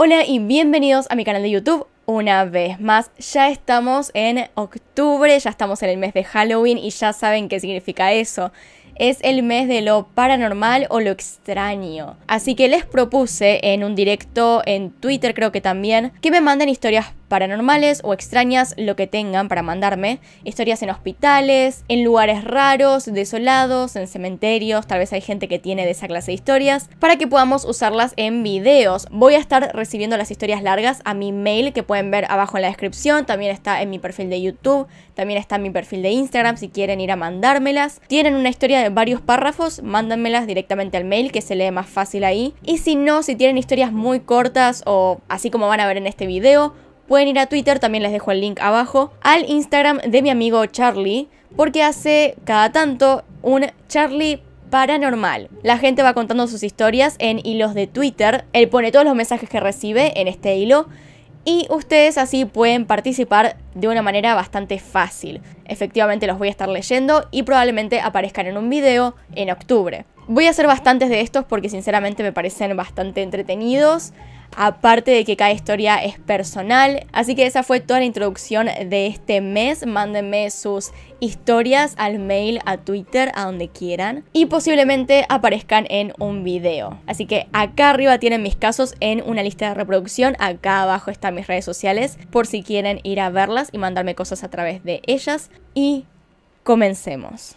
Hola y bienvenidos a mi canal de YouTube una vez más. Ya estamos en octubre, ya estamos en el mes de Halloween y ya saben qué significa eso. Es el mes de lo paranormal o lo extraño. Así que les propuse en un directo, en Twitter creo que también, que me manden historias paranormales o extrañas, lo que tengan para mandarme. Historias en hospitales, en lugares raros, desolados, en cementerios, tal vez hay gente que tiene de esa clase de historias, para que podamos usarlas en videos. Voy a estar recibiendo las historias largas a mi mail que pueden ver abajo en la descripción, también está en mi perfil de YouTube, también está en mi perfil de Instagram si quieren ir a mandármelas. Tienen una historia de varios párrafos, mándenmelas directamente al mail que se lee más fácil ahí. Y si no, si tienen historias muy cortas o así como van a ver en este video, Pueden ir a Twitter, también les dejo el link abajo, al Instagram de mi amigo Charlie, porque hace cada tanto un Charlie paranormal. La gente va contando sus historias en hilos de Twitter, él pone todos los mensajes que recibe en este hilo y ustedes así pueden participar de una manera bastante fácil. Efectivamente los voy a estar leyendo y probablemente aparezcan en un video en octubre. Voy a hacer bastantes de estos porque sinceramente me parecen bastante entretenidos aparte de que cada historia es personal. Así que esa fue toda la introducción de este mes. Mándenme sus historias al mail, a Twitter, a donde quieran. Y posiblemente aparezcan en un video. Así que acá arriba tienen mis casos en una lista de reproducción. Acá abajo están mis redes sociales por si quieren ir a verlas y mandarme cosas a través de ellas. Y comencemos.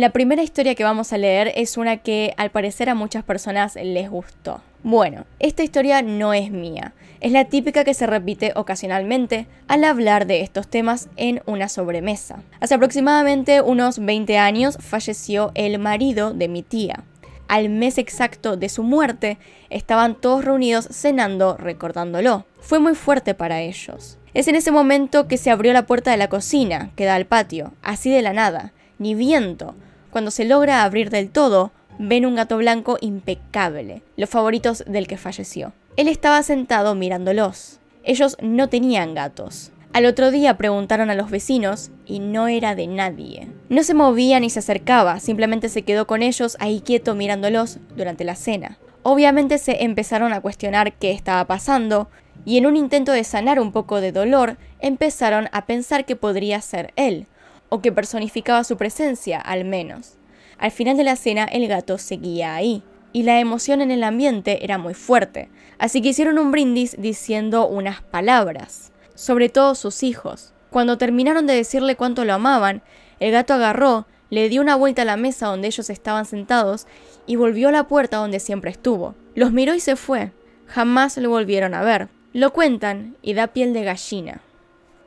La primera historia que vamos a leer es una que al parecer a muchas personas les gustó. Bueno, esta historia no es mía, es la típica que se repite ocasionalmente al hablar de estos temas en una sobremesa. Hace aproximadamente unos 20 años falleció el marido de mi tía. Al mes exacto de su muerte, estaban todos reunidos cenando recordándolo. Fue muy fuerte para ellos. Es en ese momento que se abrió la puerta de la cocina, que da al patio, así de la nada, ni viento, cuando se logra abrir del todo, ven un gato blanco impecable, los favoritos del que falleció. Él estaba sentado mirándolos. Ellos no tenían gatos. Al otro día preguntaron a los vecinos y no era de nadie. No se movía ni se acercaba, simplemente se quedó con ellos ahí quieto mirándolos durante la cena. Obviamente se empezaron a cuestionar qué estaba pasando y en un intento de sanar un poco de dolor empezaron a pensar que podría ser él, o que personificaba su presencia, al menos. Al final de la cena el gato seguía ahí, y la emoción en el ambiente era muy fuerte, así que hicieron un brindis diciendo unas palabras, sobre todo sus hijos. Cuando terminaron de decirle cuánto lo amaban, el gato agarró, le dio una vuelta a la mesa donde ellos estaban sentados y volvió a la puerta donde siempre estuvo. Los miró y se fue. Jamás lo volvieron a ver. Lo cuentan y da piel de gallina.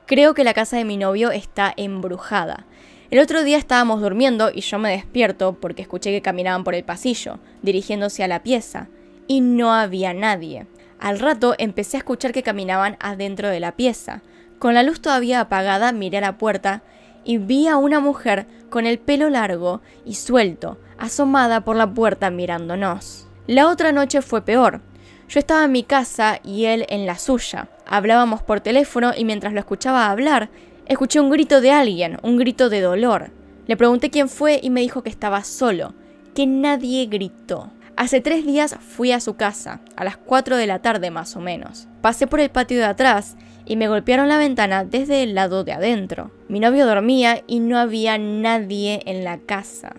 Creo que la casa de mi novio está embrujada. El otro día estábamos durmiendo y yo me despierto porque escuché que caminaban por el pasillo, dirigiéndose a la pieza, y no había nadie. Al rato empecé a escuchar que caminaban adentro de la pieza. Con la luz todavía apagada miré a la puerta y vi a una mujer con el pelo largo y suelto, asomada por la puerta mirándonos. La otra noche fue peor. Yo estaba en mi casa y él en la suya. Hablábamos por teléfono y mientras lo escuchaba hablar, escuché un grito de alguien, un grito de dolor. Le pregunté quién fue y me dijo que estaba solo, que nadie gritó. Hace tres días fui a su casa, a las 4 de la tarde más o menos. Pasé por el patio de atrás y me golpearon la ventana desde el lado de adentro. Mi novio dormía y no había nadie en la casa.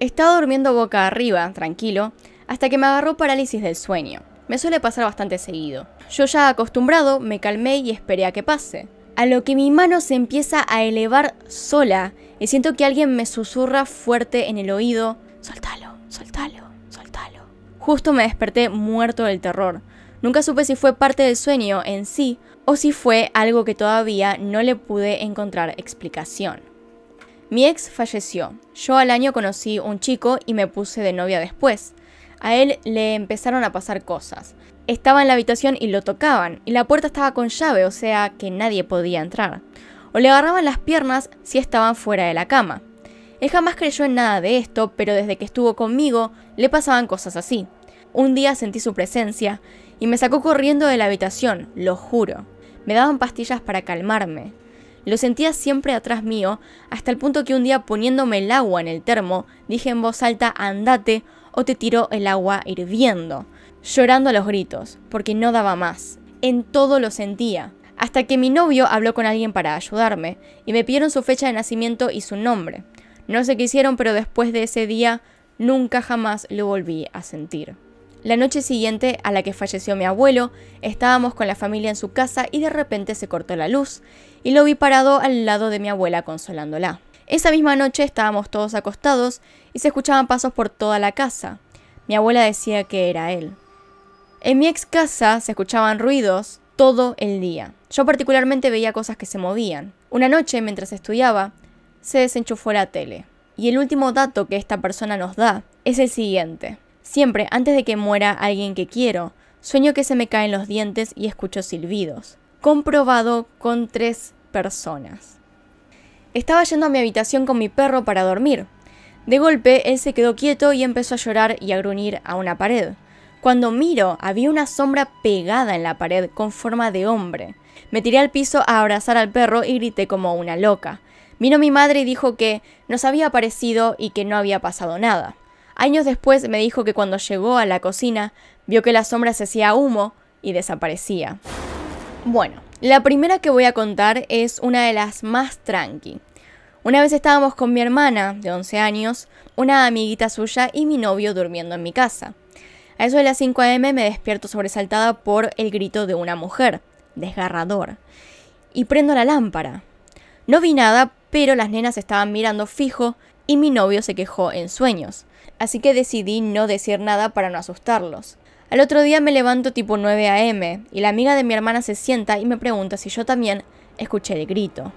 Estaba durmiendo boca arriba, tranquilo, hasta que me agarró parálisis del sueño. Me suele pasar bastante seguido. Yo ya acostumbrado, me calmé y esperé a que pase. A lo que mi mano se empieza a elevar sola y siento que alguien me susurra fuerte en el oído, soltalo, soltalo, soltalo. Justo me desperté muerto del terror. Nunca supe si fue parte del sueño en sí o si fue algo que todavía no le pude encontrar explicación. Mi ex falleció. Yo al año conocí un chico y me puse de novia después a él le empezaron a pasar cosas. Estaba en la habitación y lo tocaban, y la puerta estaba con llave, o sea que nadie podía entrar. O le agarraban las piernas si estaban fuera de la cama. Él jamás creyó en nada de esto, pero desde que estuvo conmigo le pasaban cosas así. Un día sentí su presencia y me sacó corriendo de la habitación, lo juro. Me daban pastillas para calmarme. Lo sentía siempre atrás mío, hasta el punto que un día poniéndome el agua en el termo, dije en voz alta, andate, o te tiró el agua hirviendo, llorando a los gritos, porque no daba más. En todo lo sentía. Hasta que mi novio habló con alguien para ayudarme y me pidieron su fecha de nacimiento y su nombre. No sé qué hicieron, pero después de ese día nunca jamás lo volví a sentir. La noche siguiente a la que falleció mi abuelo, estábamos con la familia en su casa y de repente se cortó la luz y lo vi parado al lado de mi abuela consolándola. Esa misma noche estábamos todos acostados y se escuchaban pasos por toda la casa. Mi abuela decía que era él. En mi ex casa se escuchaban ruidos todo el día. Yo particularmente veía cosas que se movían. Una noche, mientras estudiaba, se desenchufó la tele. Y el último dato que esta persona nos da es el siguiente. Siempre, antes de que muera alguien que quiero, sueño que se me caen los dientes y escucho silbidos. Comprobado con tres personas. Estaba yendo a mi habitación con mi perro para dormir. De golpe, él se quedó quieto y empezó a llorar y a gruñir a una pared. Cuando miro, había una sombra pegada en la pared con forma de hombre. Me tiré al piso a abrazar al perro y grité como una loca. Vino mi madre y dijo que nos había aparecido y que no había pasado nada. Años después me dijo que cuando llegó a la cocina, vio que la sombra se hacía humo y desaparecía. Bueno, la primera que voy a contar es una de las más tranqui. Una vez estábamos con mi hermana, de 11 años, una amiguita suya y mi novio durmiendo en mi casa. A eso de las 5 a.m. me despierto sobresaltada por el grito de una mujer, desgarrador, y prendo la lámpara. No vi nada, pero las nenas estaban mirando fijo y mi novio se quejó en sueños, así que decidí no decir nada para no asustarlos. Al otro día me levanto tipo 9 am y la amiga de mi hermana se sienta y me pregunta si yo también escuché el grito.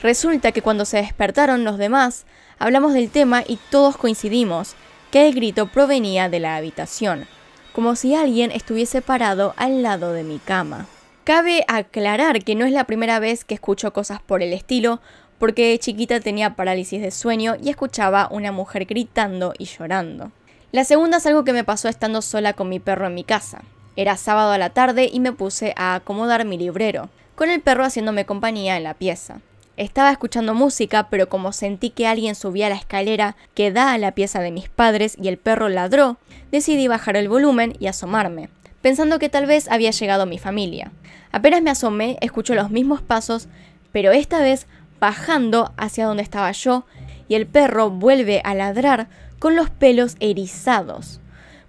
Resulta que cuando se despertaron los demás, hablamos del tema y todos coincidimos que el grito provenía de la habitación, como si alguien estuviese parado al lado de mi cama. Cabe aclarar que no es la primera vez que escucho cosas por el estilo, porque chiquita tenía parálisis de sueño y escuchaba una mujer gritando y llorando. La segunda es algo que me pasó estando sola con mi perro en mi casa. Era sábado a la tarde y me puse a acomodar mi librero, con el perro haciéndome compañía en la pieza. Estaba escuchando música, pero como sentí que alguien subía la escalera que da a la pieza de mis padres y el perro ladró, decidí bajar el volumen y asomarme, pensando que tal vez había llegado mi familia. Apenas me asomé, escucho los mismos pasos, pero esta vez bajando hacia donde estaba yo, y el perro vuelve a ladrar con los pelos erizados.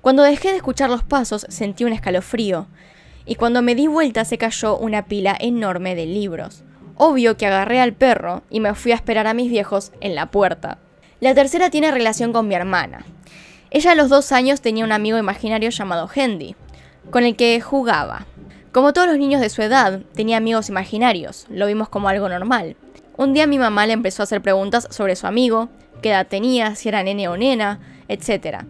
Cuando dejé de escuchar los pasos sentí un escalofrío, y cuando me di vuelta se cayó una pila enorme de libros. Obvio que agarré al perro y me fui a esperar a mis viejos en la puerta. La tercera tiene relación con mi hermana. Ella a los dos años tenía un amigo imaginario llamado Hendy, con el que jugaba. Como todos los niños de su edad, tenía amigos imaginarios, lo vimos como algo normal. Un día mi mamá le empezó a hacer preguntas sobre su amigo, qué edad tenía, si era nene o nena, etc.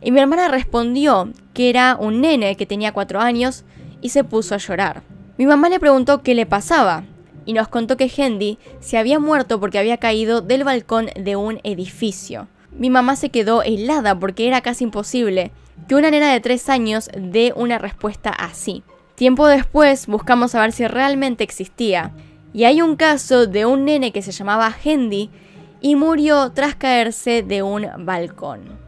Y mi hermana respondió que era un nene que tenía cuatro años y se puso a llorar. Mi mamá le preguntó qué le pasaba y nos contó que Hendy se había muerto porque había caído del balcón de un edificio. Mi mamá se quedó helada porque era casi imposible que una nena de tres años dé una respuesta así. Tiempo después buscamos a ver si realmente existía. Y hay un caso de un nene que se llamaba Hendy y murió tras caerse de un balcón.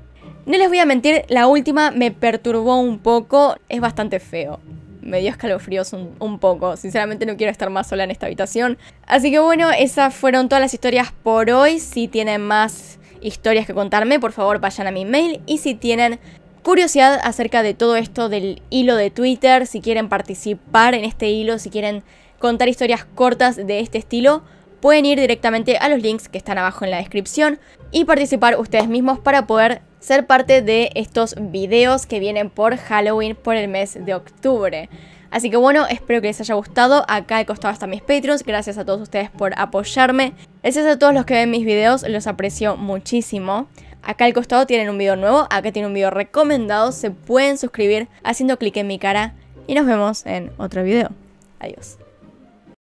No les voy a mentir, la última me perturbó un poco, es bastante feo. Me dio escalofríos un, poco, sinceramente no quiero estar más sola en esta habitación. Así que bueno, esas fueron todas las historias por hoy. Si tienen más historias que contarme, por favor vayan a mi mail. Y si tienen curiosidad acerca de todo esto del hilo de Twitter, si quieren participar en este hilo, si quieren contar historias cortas de este estilo, pueden ir directamente a los links que están abajo en la descripción y participar ustedes mismos para poder ser parte de estos videos que vienen por Halloween por el mes de octubre. Así que bueno, espero que les haya gustado. Acá al costado están mis Patreons. Gracias a todos ustedes por apoyarme. Gracias a todos los que ven mis videos, los aprecio muchísimo. Acá al costado tienen un video nuevo, acá tienen un video recomendado. Se pueden suscribir haciendo clic en mi cara. Y nos vemos en otro video. Adiós.